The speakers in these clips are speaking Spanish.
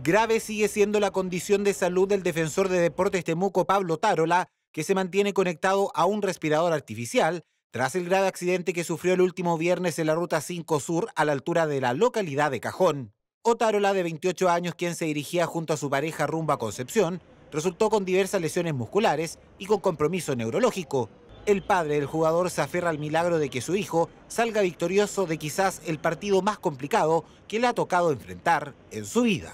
Grave sigue siendo la condición de salud del defensor de Deportes Temuco Pablo Tarola, que se mantiene conectado a un respirador artificial tras el grave accidente que sufrió el último viernes en la Ruta 5 Sur a la altura de la localidad de Cajón. Otarola, de 28 años, quien se dirigía junto a su pareja rumbo a Concepción, resultó con diversas lesiones musculares y con compromiso neurológico. El padre del jugador se aferra al milagro de que su hijo salga victorioso de quizás el partido más complicado que le ha tocado enfrentar en su vida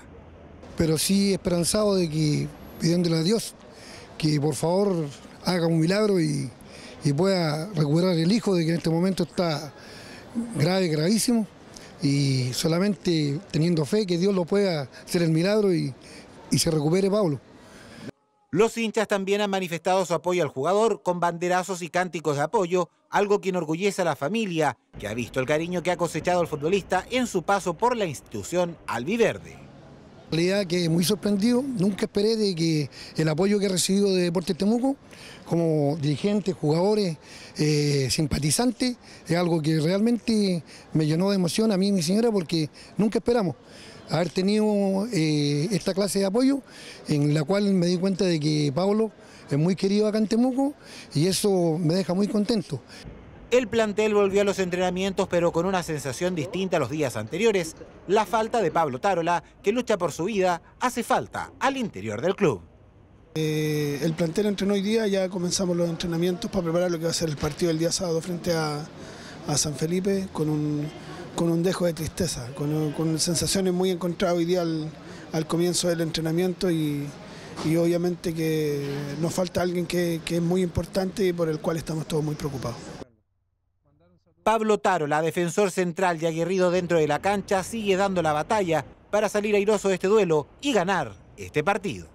pero sí esperanzado de que, pidiéndole a Dios, que por favor haga un milagro y, pueda recuperar el hijo de que en este momento está grave, gravísimo, y solamente teniendo fe que Dios lo pueda hacer el milagro y, se recupere Pablo. Los hinchas también han manifestado su apoyo al jugador con banderazos y cánticos de apoyo, algo que enorgullece a la familia, que ha visto el cariño que ha cosechado el futbolista en su paso por la institución albiverde realidad que muy sorprendido, nunca esperé de que el apoyo que he recibido de Deportes Temuco, como dirigentes, jugadores, eh, simpatizantes, es algo que realmente me llenó de emoción a mí y mi señora porque nunca esperamos haber tenido eh, esta clase de apoyo, en la cual me di cuenta de que Pablo es muy querido acá en Temuco y eso me deja muy contento. El plantel volvió a los entrenamientos, pero con una sensación distinta a los días anteriores. La falta de Pablo Tarola, que lucha por su vida, hace falta al interior del club. Eh, el plantel entrenó hoy día, ya comenzamos los entrenamientos para preparar lo que va a ser el partido del día sábado frente a, San Felipe, con un, con un dejo de tristeza, con, sensaciones muy encontradas hoy día al, comienzo del entrenamiento y, obviamente que nos falta alguien que, es muy importante y por el cual estamos todos muy preocupados. Pablo Taro, la defensor central y aguerrido dentro de la cancha, sigue dando la batalla para salir airoso de este duelo y ganar este partido.